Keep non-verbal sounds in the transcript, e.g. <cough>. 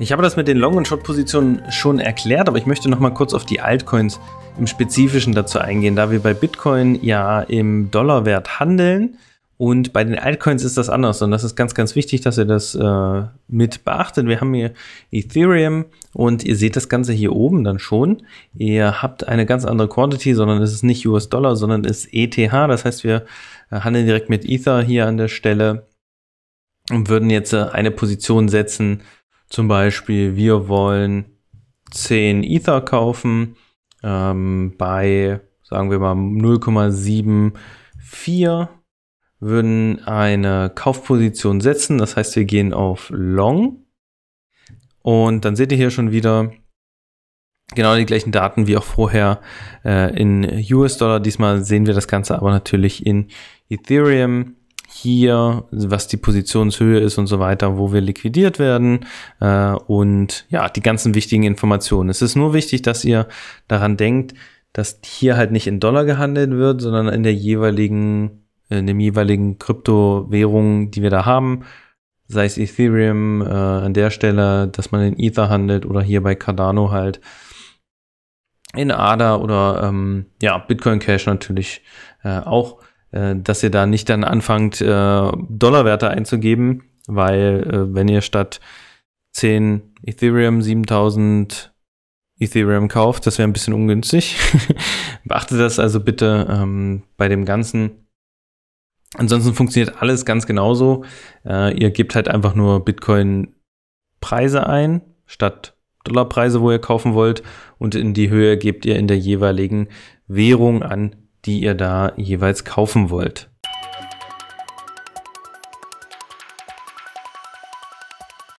Ich habe das mit den Long- und Short-Positionen schon erklärt, aber ich möchte noch mal kurz auf die Altcoins im Spezifischen dazu eingehen, da wir bei Bitcoin ja im Dollarwert handeln und bei den Altcoins ist das anders und das ist ganz, ganz wichtig, dass ihr das äh, mit beachtet. Wir haben hier Ethereum und ihr seht das Ganze hier oben dann schon. Ihr habt eine ganz andere Quantity, sondern es ist nicht US-Dollar, sondern es ist ETH. Das heißt, wir äh, handeln direkt mit Ether hier an der Stelle und würden jetzt äh, eine Position setzen. Zum Beispiel, wir wollen 10 Ether kaufen ähm, bei, sagen wir mal, 0,74 würden eine Kaufposition setzen. Das heißt, wir gehen auf Long. Und dann seht ihr hier schon wieder genau die gleichen Daten wie auch vorher äh, in US-Dollar. Diesmal sehen wir das Ganze aber natürlich in Ethereum. Hier, was die Positionshöhe ist und so weiter, wo wir liquidiert werden äh, und ja, die ganzen wichtigen Informationen. Es ist nur wichtig, dass ihr daran denkt, dass hier halt nicht in Dollar gehandelt wird, sondern in der jeweiligen äh, in dem jeweiligen Kryptowährungen, die wir da haben, sei es Ethereum äh, an der Stelle, dass man in Ether handelt oder hier bei Cardano halt in ADA oder ähm, ja, Bitcoin Cash natürlich äh, auch, äh, dass ihr da nicht dann anfangt, äh, Dollarwerte einzugeben, weil äh, wenn ihr statt 10 Ethereum 7000 Ethereum kauft, das wäre ein bisschen ungünstig. <laughs> Beachtet das also bitte ähm, bei dem Ganzen Ansonsten funktioniert alles ganz genauso. Äh, ihr gebt halt einfach nur Bitcoin-Preise ein, statt Dollarpreise, wo ihr kaufen wollt. Und in die Höhe gebt ihr in der jeweiligen Währung an, die ihr da jeweils kaufen wollt.